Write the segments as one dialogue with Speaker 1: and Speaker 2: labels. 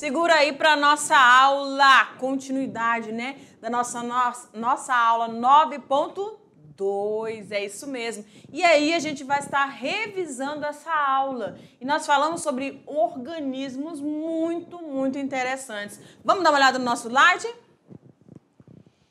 Speaker 1: Segura aí para nossa aula, continuidade, né? Da nossa, nossa, nossa aula 9.2, é isso mesmo. E aí a gente vai estar revisando essa aula. E nós falamos sobre organismos muito, muito interessantes. Vamos dar uma olhada no nosso slide?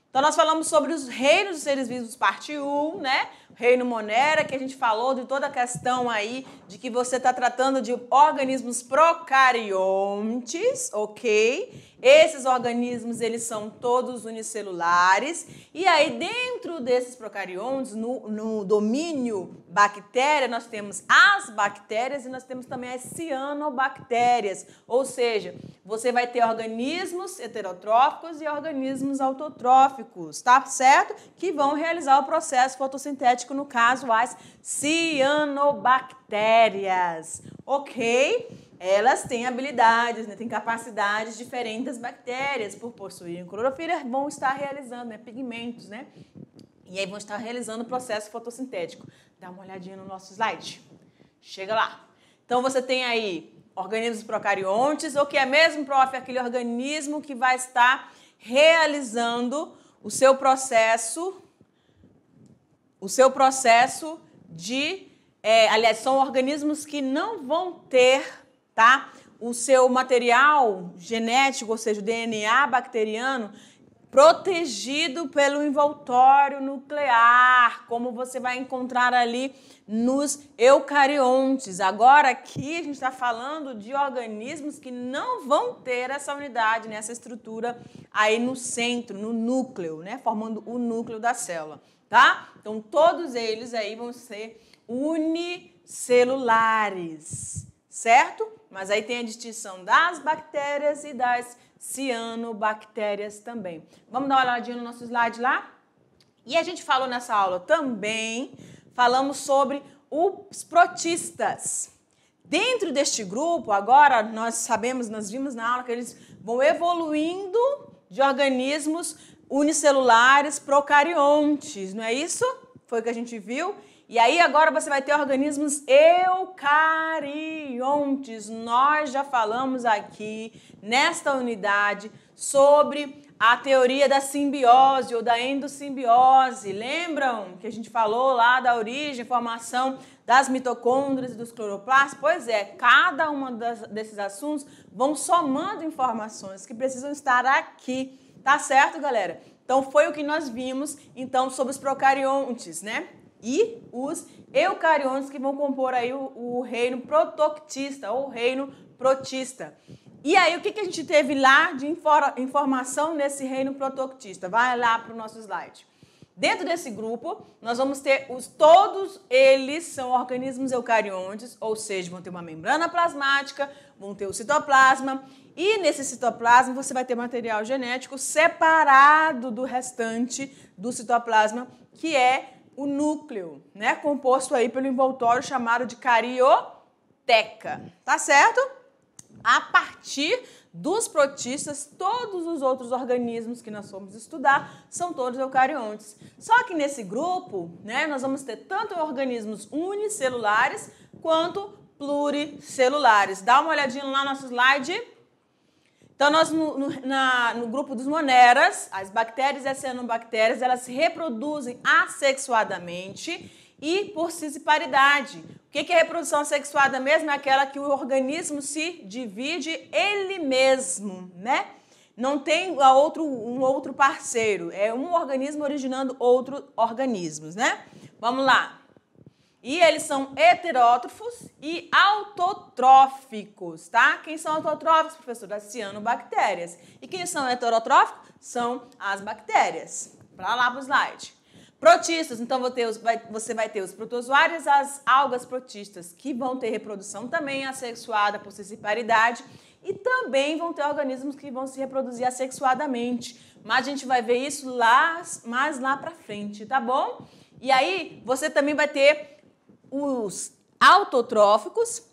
Speaker 1: Então nós falamos sobre os reinos dos seres vivos, parte 1, né? Reino Monera, que a gente falou de toda a questão aí de que você está tratando de organismos procariontes, ok? Esses organismos, eles são todos unicelulares. E aí, dentro desses procariontes, no, no domínio bactéria, nós temos as bactérias e nós temos também as cianobactérias. Ou seja, você vai ter organismos heterotróficos e organismos autotróficos, tá certo? Que vão realizar o processo fotossintético alérgico, no caso, às cianobactérias, ok? Elas têm habilidades, né? têm capacidades diferentes das bactérias, por possuírem clorofila, vão estar realizando né? pigmentos, né? E aí vão estar realizando o processo fotossintético. Dá uma olhadinha no nosso slide. Chega lá. Então você tem aí organismos procariontes, ou que é mesmo, prof, aquele organismo que vai estar realizando o seu processo o seu processo de. É, aliás, são organismos que não vão ter, tá? O seu material genético, ou seja, o DNA bacteriano, protegido pelo envoltório nuclear, como você vai encontrar ali nos eucariontes. Agora aqui a gente está falando de organismos que não vão ter essa unidade, né, essa estrutura aí no centro, no núcleo, né, formando o núcleo da célula, tá? Então todos eles aí vão ser unicelulares, certo? Mas aí tem a distinção das bactérias e das cianobactérias também. Vamos dar uma olhadinha no nosso slide lá? E a gente falou nessa aula também, falamos sobre os protistas. Dentro deste grupo, agora nós sabemos, nós vimos na aula que eles vão evoluindo de organismos unicelulares procariontes, não é isso? Foi o que a gente viu. E aí agora você vai ter organismos eucariontes. Nós já falamos aqui nesta unidade sobre a teoria da simbiose ou da endossimbiose. Lembram que a gente falou lá da origem, formação das mitocôndrias e dos cloroplastos? Pois é, cada um desses assuntos vão somando informações que precisam estar aqui. Tá certo, galera? Então foi o que nós vimos então sobre os procariontes, né? e os eucariontes que vão compor aí o, o reino protoctista ou reino protista. E aí, o que, que a gente teve lá de informação nesse reino protoctista? Vai lá para o nosso slide. Dentro desse grupo, nós vamos ter os todos eles são organismos eucariontes, ou seja, vão ter uma membrana plasmática, vão ter o citoplasma, e nesse citoplasma você vai ter material genético separado do restante do citoplasma, que é o núcleo, né? Composto aí pelo envoltório chamado de carioteca, tá certo? A partir dos protistas, todos os outros organismos que nós fomos estudar são todos eucariontes. Só que nesse grupo, né, nós vamos ter tanto organismos unicelulares quanto pluricelulares. Dá uma olhadinha lá no nosso slide então, nós no, no, na, no grupo dos moneras, as bactérias e as cianobactérias, elas se reproduzem assexuadamente e por cisiparidade. O que é reprodução assexuada? mesmo? É aquela que o organismo se divide ele mesmo, né? Não tem outro, um outro parceiro, é um organismo originando outros organismos, né? Vamos lá. E eles são heterótrofos e autotróficos, tá? Quem são autotróficos, professor? As cianobactérias. E quem são heterotróficos? São as bactérias. Para lá para o slide. Protistas, então você vai ter os protozoários, as algas protistas, que vão ter reprodução também assexuada por sexualidade e também vão ter organismos que vão se reproduzir assexuadamente. Mas a gente vai ver isso lá, mais lá para frente, tá bom? E aí você também vai ter os autotróficos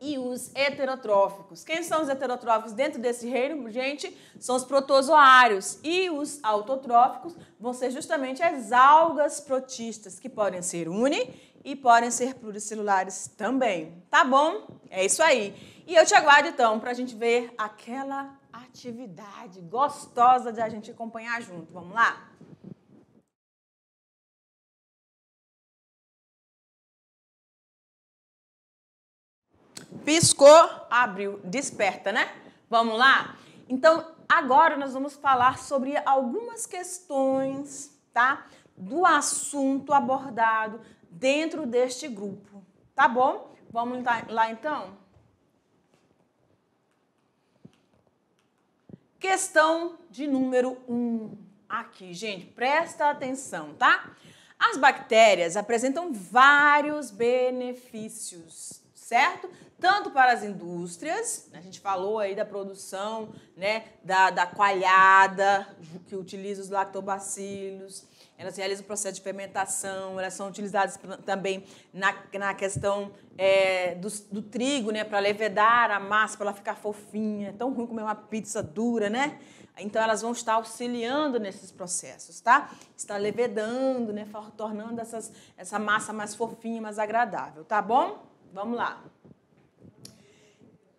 Speaker 1: e os heterotróficos. Quem são os heterotróficos dentro desse reino, gente? São os protozoários. E os autotróficos vão ser justamente as algas protistas, que podem ser uni e podem ser pluricelulares também. Tá bom? É isso aí. E eu te aguardo então para a gente ver aquela atividade gostosa de a gente acompanhar junto. Vamos lá? Piscou, abriu, desperta, né? Vamos lá? Então, agora nós vamos falar sobre algumas questões, tá? Do assunto abordado dentro deste grupo, tá bom? Vamos lá então? Questão de número 1. Um. Aqui, gente, presta atenção, tá? As bactérias apresentam vários benefícios, certo? tanto para as indústrias, a gente falou aí da produção, né, da, da coalhada, que utiliza os lactobacilos, elas realizam o processo de fermentação, elas são utilizadas também na, na questão é, do, do, trigo, né, para levedar a massa, para ela ficar fofinha, é tão ruim comer uma pizza dura, né? Então elas vão estar auxiliando nesses processos, tá? Está levedando, né, tornando essas, essa massa mais fofinha, mais agradável, tá bom? Vamos lá.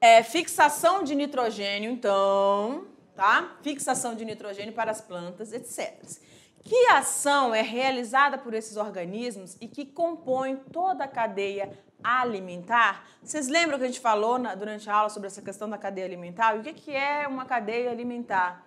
Speaker 1: É, fixação de nitrogênio, então, tá? Fixação de nitrogênio para as plantas, etc. Que ação é realizada por esses organismos e que compõe toda a cadeia alimentar? Vocês lembram que a gente falou na, durante a aula sobre essa questão da cadeia alimentar? E o que, que é uma cadeia alimentar?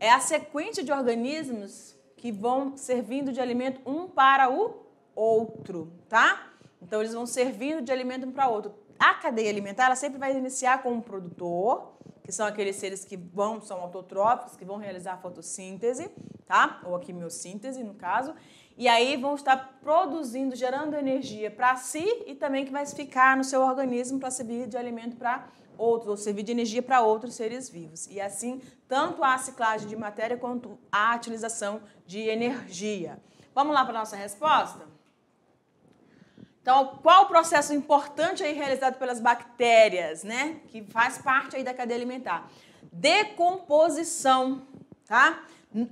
Speaker 1: É a sequência de organismos que vão servindo de alimento um para o outro, tá? Então eles vão servindo de alimento um para outro a cadeia alimentar ela sempre vai iniciar com o um produtor, que são aqueles seres que vão são autotróficos, que vão realizar a fotossíntese, tá? Ou a quimiossíntese, no caso. E aí vão estar produzindo, gerando energia para si e também que vai ficar no seu organismo para servir de alimento para outros, ou servir de energia para outros seres vivos. E assim, tanto a ciclagem de matéria quanto a utilização de energia. Vamos lá para a nossa resposta? Então, qual o processo importante aí realizado pelas bactérias, né? Que faz parte aí da cadeia alimentar? Decomposição, tá?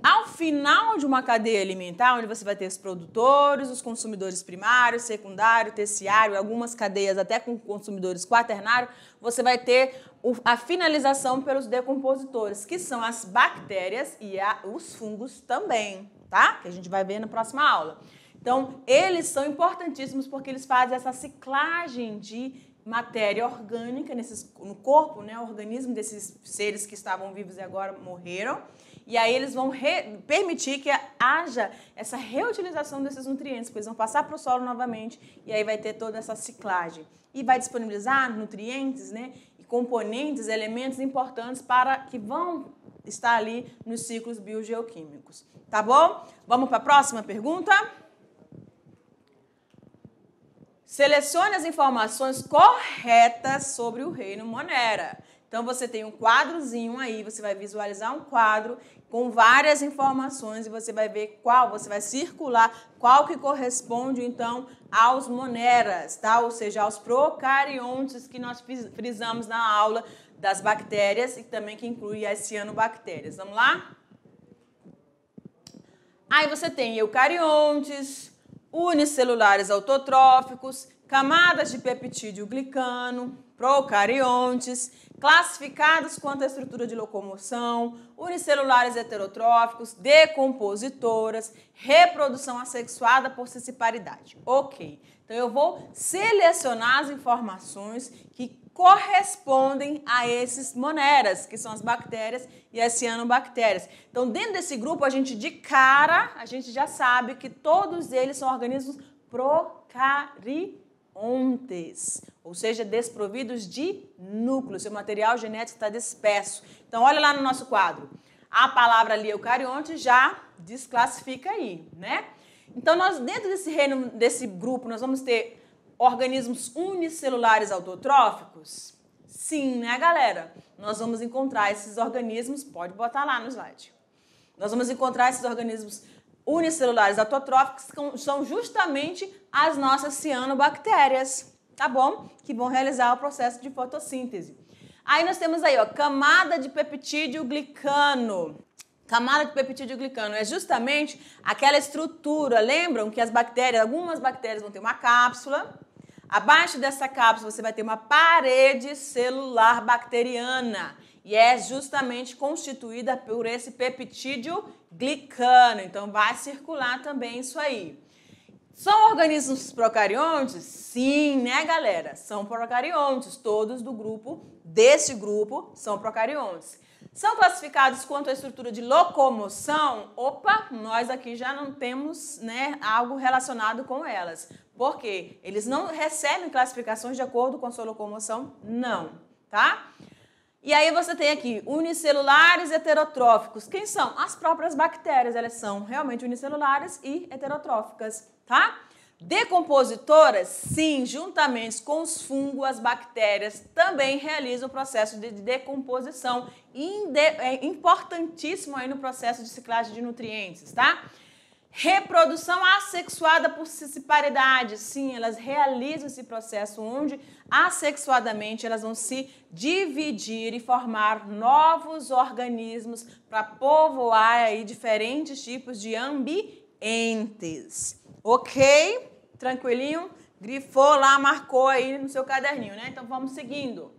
Speaker 1: Ao final de uma cadeia alimentar, onde você vai ter os produtores, os consumidores primários, secundário, terciário, algumas cadeias até com consumidores quaternário, você vai ter a finalização pelos decompositores, que são as bactérias e os fungos também, tá? Que a gente vai ver na próxima aula. Então, eles são importantíssimos porque eles fazem essa ciclagem de matéria orgânica nesses, no corpo, né, o organismo desses seres que estavam vivos e agora morreram. E aí eles vão re, permitir que haja essa reutilização desses nutrientes, porque eles vão passar para o solo novamente e aí vai ter toda essa ciclagem. E vai disponibilizar nutrientes, né, e componentes, elementos importantes para que vão estar ali nos ciclos biogeoquímicos. Tá bom? Vamos para a próxima pergunta? Selecione as informações corretas sobre o reino Monera. Então você tem um quadrozinho aí, você vai visualizar um quadro com várias informações e você vai ver qual, você vai circular qual que corresponde então aos moneras, tá? Ou seja, aos procariontes que nós frisamos na aula das bactérias e também que inclui as cianobactérias. Vamos lá? Aí você tem eucariontes, unicelulares autotróficos, camadas de peptídeo glicano, procariontes, classificados quanto à estrutura de locomoção, unicelulares heterotróficos, decompositoras, reprodução assexuada por ciciparidade. Ok. Então eu vou selecionar as informações que correspondem a esses moneras, que são as bactérias e as cianobactérias. Então dentro desse grupo a gente de cara, a gente já sabe que todos eles são organismos procariontes, ou seja, desprovidos de núcleo, seu material genético está disperso. Então olha lá no nosso quadro. A palavra ali eucarionte já desclassifica aí, né? Então, nós, dentro desse reino, desse grupo, nós vamos ter organismos unicelulares autotróficos? Sim, né, galera? Nós vamos encontrar esses organismos, pode botar lá no slide. Nós vamos encontrar esses organismos unicelulares autotróficos, que são justamente as nossas cianobactérias, tá bom? Que vão realizar o processo de fotossíntese. Aí nós temos aí, ó, camada de peptídeo glicano. Camada de glicano é justamente aquela estrutura. Lembram que as bactérias, algumas bactérias vão ter uma cápsula. Abaixo dessa cápsula você vai ter uma parede celular bacteriana e é justamente constituída por esse peptídeo glicano. Então vai circular também isso aí. São organismos procariontes? Sim, né, galera? São procariontes. Todos do grupo, desse grupo, são procariontes. São classificados quanto à estrutura de locomoção. Opa, nós aqui já não temos né, algo relacionado com elas. Por quê? Eles não recebem classificações de acordo com sua locomoção, não, tá? E aí você tem aqui unicelulares heterotróficos. Quem são? As próprias bactérias, elas são realmente unicelulares e heterotróficas, tá? Decompositoras, sim, juntamente com os fungos, as bactérias também realizam o processo de decomposição, é, importantíssimo aí no processo de ciclagem de nutrientes, tá? Reprodução assexuada por paridade, sim, elas realizam esse processo onde assexuadamente elas vão se dividir e formar novos organismos para povoar aí diferentes tipos de ambientes, ok? Tranquilinho? Grifou lá, marcou aí no seu caderninho, né? Então vamos seguindo.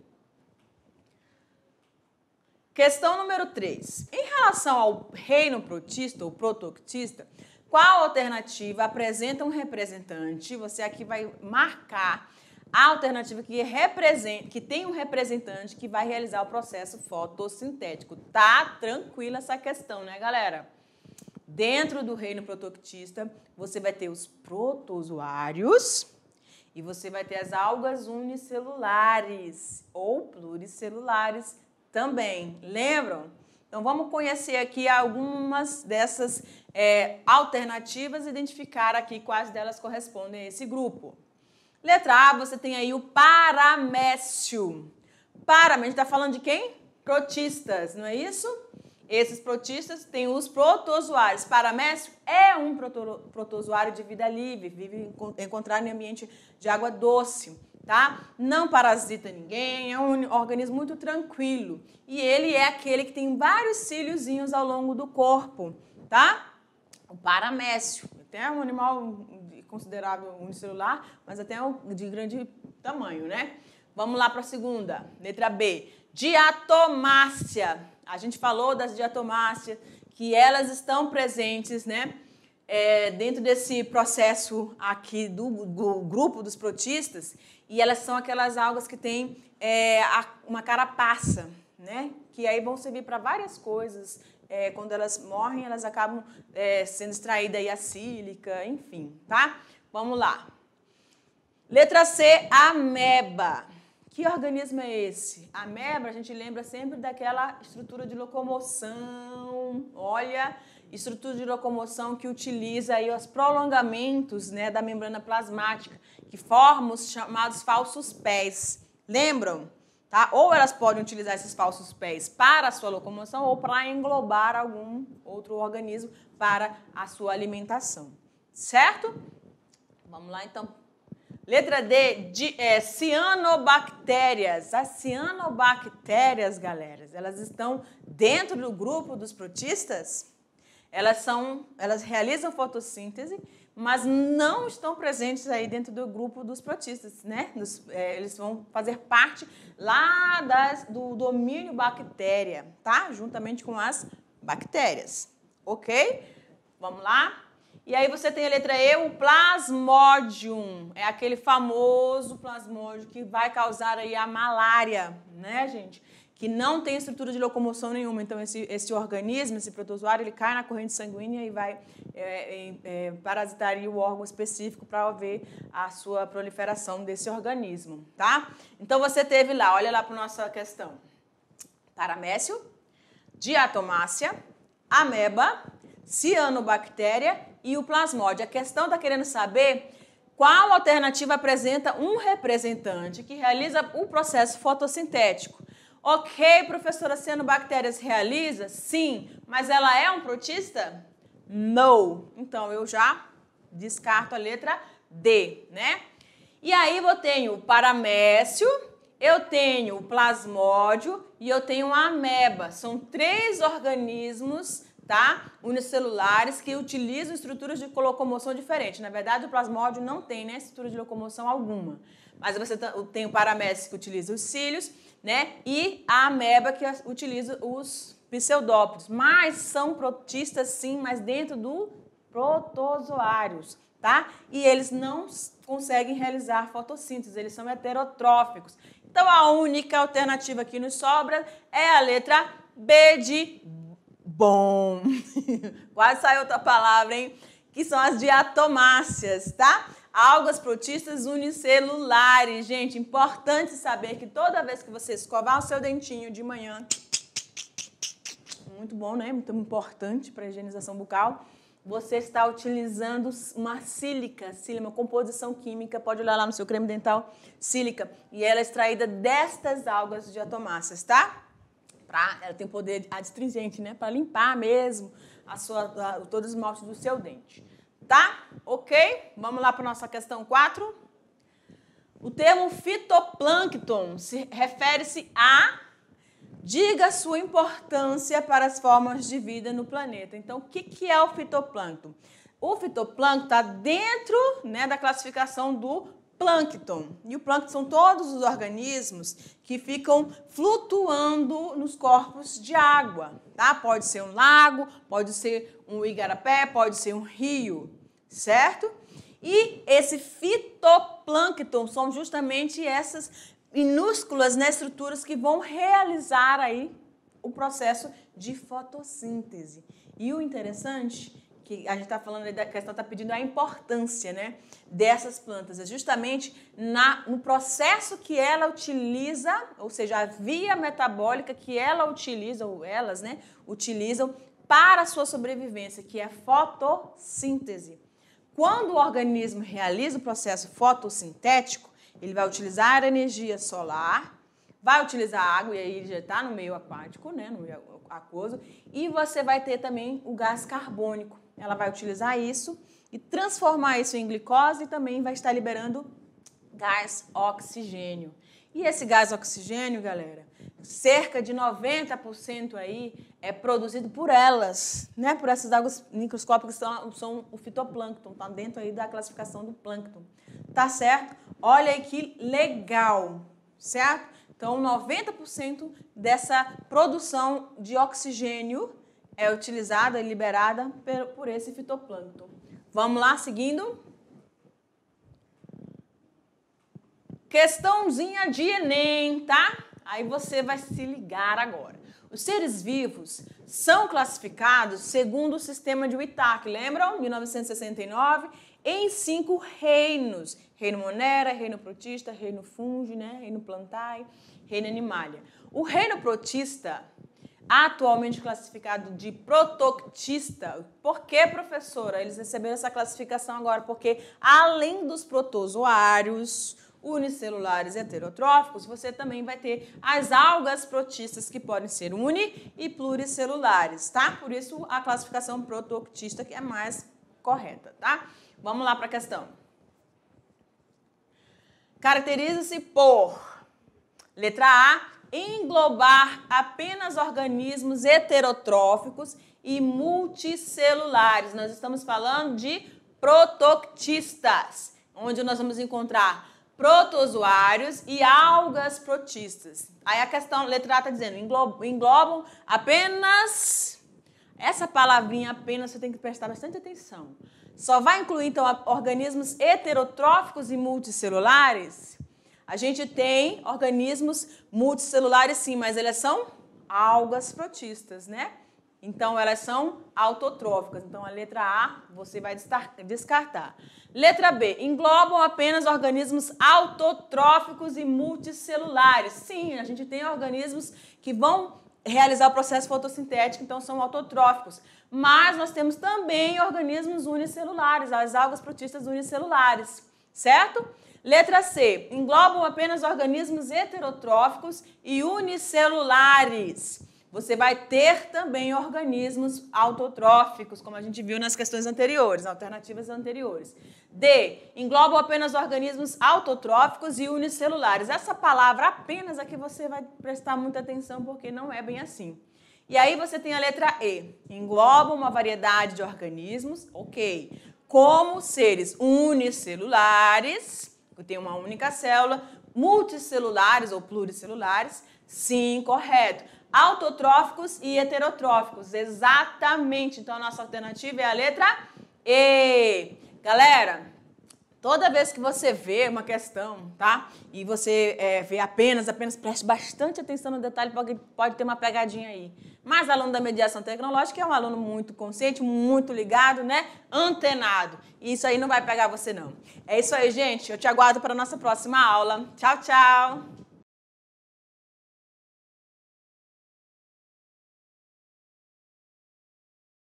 Speaker 1: Questão número 3. Em relação ao reino protista ou protoctista, qual alternativa apresenta um representante? Você aqui vai marcar a alternativa que representa, que tem um representante que vai realizar o processo fotossintético. Tá tranquila essa questão, né, galera? Dentro do reino protoctista, você vai ter os protozoários e você vai ter as algas unicelulares ou pluricelulares também. Lembram? Então vamos conhecer aqui algumas dessas é, alternativas e identificar aqui quais delas correspondem a esse grupo. Letra A, você tem aí o paramécio. Paramécio, a gente está falando de quem? Protistas, não é isso? Esses protistas têm os protozoários. Paramécio é um proto protozoário de vida livre, vive encontrado em ambiente de água doce, tá? Não parasita ninguém, é um organismo muito tranquilo. E ele é aquele que tem vários cíliozinhos ao longo do corpo, tá? O paramécio, até é um animal considerado unicelular, mas até de grande tamanho, né? Vamos lá para a segunda, letra B. Diatomácia a gente falou das diatomáceas, que elas estão presentes, né? É, dentro desse processo aqui do, do, grupo dos protistas, e elas são aquelas algas que têm é, a, uma carapaça, né? Que aí vão servir para várias coisas. É, quando elas morrem, elas acabam é, sendo extraídas aí a sílica, enfim, tá? Vamos lá. Letra C, ameba. Que organismo é esse? A ameba, a gente lembra sempre daquela estrutura de locomoção, olha, estrutura de locomoção que utiliza aí os prolongamentos né, da membrana plasmática, que formam os chamados falsos pés. Lembram? Tá? Ou elas podem utilizar esses falsos pés para a sua locomoção ou para englobar algum outro organismo para a sua alimentação. Certo? Vamos lá então Letra D, de, é, cianobactérias. As cianobactérias, galera, elas estão dentro do grupo dos protistas? Elas, são, elas realizam fotossíntese, mas não estão presentes aí dentro do grupo dos protistas, né? é, eles vão fazer parte lá das, do domínio bactéria, tá? Juntamente com as bactérias, ok? Vamos lá? E aí você tem a letra E, o plasmódium É aquele famoso plasmódio que vai causar aí a malária, né, gente? Que não tem estrutura de locomoção nenhuma. Então, esse, esse organismo, esse protozoário, ele cai na corrente sanguínea e vai é, é, é parasitar o órgão específico para ver a sua proliferação desse organismo, tá? Então, você teve lá, olha lá para nossa questão. Paramécio, diatomácia, ameba, cianobactéria e o plasmódio. A questão está querendo saber qual alternativa apresenta um representante que realiza o processo fotossintético. Ok, professora, cianobactérias realiza? Sim. Mas ela é um protista? Não. Então, eu já descarto a letra D, né? E aí eu tenho paramécio, eu tenho plasmódio e eu tenho ameba. São três organismos tá? Unicelulares que utilizam estruturas de locomoção diferente. Na verdade, o plasmódio não tem né, estrutura de locomoção alguma. Mas você tem o paramécico que utiliza os cílios, né? E a ameba que utiliza os pseudópodos. Mas são protistas sim, mas dentro do protozoários, tá? E eles não conseguem realizar fotossíntese, eles são heterotróficos. Então a única alternativa que nos sobra é a letra B de bom. Quase saiu outra palavra, hein? Que são as diatomáceas, tá? Algas protistas unicelulares, gente. Importante saber que toda vez que você escovar o seu dentinho de manhã, muito bom, né? Muito importante para a higienização bucal. Você está utilizando uma sílica, sílica, uma composição química, pode olhar lá no seu creme dental, sílica, e ela é extraída destas algas diatomáceas, tá? Pra, ela tem poder adstringente, né? Para limpar mesmo a sua, a, todo o esmalte do seu dente. Tá? Ok? Vamos lá para nossa questão 4. O termo fitoplâncton se refere-se a diga sua importância para as formas de vida no planeta. Então, o que, que é o fitoplâncton? O fitoplâncton está dentro né, da classificação do plâncton. E o plâncton são todos os organismos que ficam flutuando nos corpos de água. Tá? Pode ser um lago, pode ser um igarapé, pode ser um rio, certo? E esse fitoplâncton são justamente essas minúsculas né, estruturas que vão realizar aí o processo de fotossíntese. E o interessante que a gente está falando da questão, está pedindo a importância né, dessas plantas. É justamente na, no processo que ela utiliza, ou seja, a via metabólica que ela utiliza, ou elas né, utilizam para a sua sobrevivência, que é a fotossíntese. Quando o organismo realiza o processo fotossintético, ele vai utilizar energia solar, vai utilizar água, e aí ele já está no meio aquático, né, no meio aquoso, e você vai ter também o gás carbônico ela vai utilizar isso e transformar isso em glicose e também vai estar liberando gás oxigênio. E esse gás oxigênio, galera, cerca de 90% aí é produzido por elas, né? Por essas águas microscópicas que são, são o fitoplâncton, tá dentro aí da classificação do plâncton. Tá certo? Olha aí que legal, certo? Então, 90% dessa produção de oxigênio é utilizada e liberada por esse fitoplâncton. Vamos lá, seguindo. Questãozinha de Enem, tá? Aí você vai se ligar agora. Os seres vivos são classificados segundo o sistema de Wittach, lembram? 1969, em cinco reinos: reino monera, reino protista, reino fungi, né? reino plantae, reino animalia. O reino protista atualmente classificado de protoctista. Por que, professora? Eles receberam essa classificação agora porque, além dos protozoários unicelulares heterotróficos, você também vai ter as algas protistas que podem ser uni e pluricelulares, tá? Por isso a classificação protoctista que é mais correta, tá? Vamos lá para a questão. Caracteriza-se por letra A, englobar apenas organismos heterotróficos e multicelulares. Nós estamos falando de protoctistas, onde nós vamos encontrar protozoários e algas protistas. Aí a questão, letra A está dizendo, englobam apenas... Essa palavrinha apenas você tem que prestar bastante atenção. Só vai incluir, então, organismos heterotróficos e multicelulares? A gente tem organismos multicelulares sim, mas elas são algas protistas, né? Então elas são autotróficas. Então a letra A você vai descartar. Letra B, englobam apenas organismos autotróficos e multicelulares. Sim, a gente tem organismos que vão realizar o processo fotossintético, então são autotróficos. Mas nós temos também organismos unicelulares, as algas protistas unicelulares, certo? Letra C. Englobam apenas organismos heterotróficos e unicelulares. Você vai ter também organismos autotróficos, como a gente viu nas questões anteriores, alternativas anteriores. D. Englobam apenas organismos autotróficos e unicelulares. Essa palavra apenas é que você vai prestar muita atenção, porque não é bem assim. E aí você tem a letra E. Engloba uma variedade de organismos, ok. Como seres unicelulares que tem uma única célula, multicelulares ou pluricelulares, sim, correto. Autotróficos e heterotróficos, exatamente. Então a nossa alternativa é a letra E. Galera, Toda vez que você vê uma questão, tá? E você é, vê apenas, apenas preste bastante atenção no detalhe, porque pode ter uma pegadinha aí. Mas aluno da mediação tecnológica é um aluno muito consciente, muito ligado, né? Antenado. E isso aí não vai pegar você, não. É isso aí, gente. Eu te aguardo para a nossa próxima aula. Tchau, tchau!